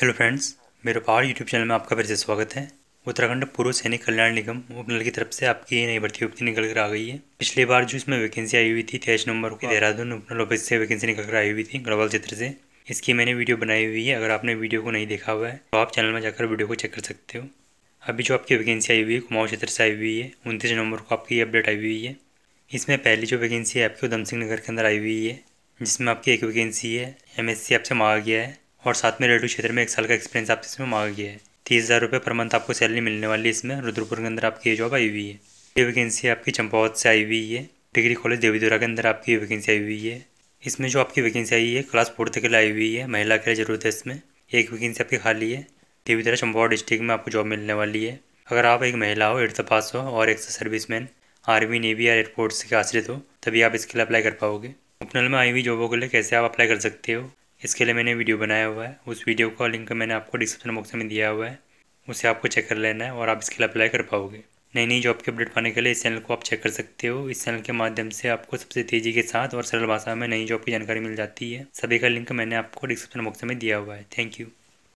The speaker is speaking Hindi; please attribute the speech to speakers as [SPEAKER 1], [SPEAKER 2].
[SPEAKER 1] हेलो फ्रेंड्स मेरे पहाड़ यूट्यूब चैनल में आपका फिर से स्वागत है उत्तराखंड पूर्व सैनिक कल्याण निगम उपनल की तरफ से आपकी नई भर्ती उपति निकल कर आ गई है पिछली बार जो इसमें वैकेंसी आई हुई थी तेईस नंबर की देहरादून उपनल ऑफिस से वैकेंसी निकल कर आई हुई थी गढ़वाल क्षेत्र से इसकी मैंने वीडियो बनाई हुई है अगर आपने वीडियो को नहीं देखा हुआ है तो आप चैनल में जाकर वीडियो को चेक कर सकते हो अभी जो आपकी वैकेंसी आई हुई है कुमाऊँ क्षेत्र से आई हुई है उनतीस नवंबर को आपकी अपडेट आई हुई है इसमें पहली जो वैकेंसी है आपकी उधम सिंह नगर के अंदर आई हुई है जिसमें आपकी एक वैकेंसी है एम आपसे मांगा गया है और साथ में रेडियो क्षेत्र में एक साल का एक्सपीरियंस आपसे इसमें मांगा गया है तीस हज़ार रुपये पर मंथ आपको सैलरी मिलने वाली है इसमें रुद्रपुर के अंदर आपकी ये जॉब आई हुई है ये वैकेंसी आपकी चंपावत से आई हुई है डिग्री कॉलेज देवीदुरा के अंदर आपकी ये वैकेंसी आई हुई है इसमें जो आपकी वैकेंसी आई है क्लास फोर्थ के लिए आई हुई है महिला के लिए ज़रूरत है इसमें एक वैकेंसी आपकी खाली है देवीदुरा चंपावत डिस्ट्रिक्ट में आपको जॉब मिलने वाली है अगर आप एक महिला हो एट्थ पास हो और एक मैन आर्मी नेवी या एयरफोर्स के आश्रित हो तभी आप इसके लिए अप्लाई कर पाओगे उपनल में आई हुई जॉबों के लिए कैसे आप अप्लाई कर सकते हो इसके लिए मैंने वीडियो बनाया हुआ है उस वीडियो का लिंक मैंने आपको डिस्क्रिप्शन बॉक्स में दिया हुआ है उसे आपको चेक कर लेना है और आप इसके लिए अप्लाई कर पाओगे नई नई जॉब की अपडेट पाने के लिए इस चैनल को आप चेक कर सकते हो इस चैनल के माध्यम से आपको सबसे तेज़ी के साथ और सरल भाषा में नई जॉब की जानकारी मिल जाती है सभी का लिंक मैंने आपको डिस्क्रिप्शन बॉक्स में दिया हुआ है थैंक यू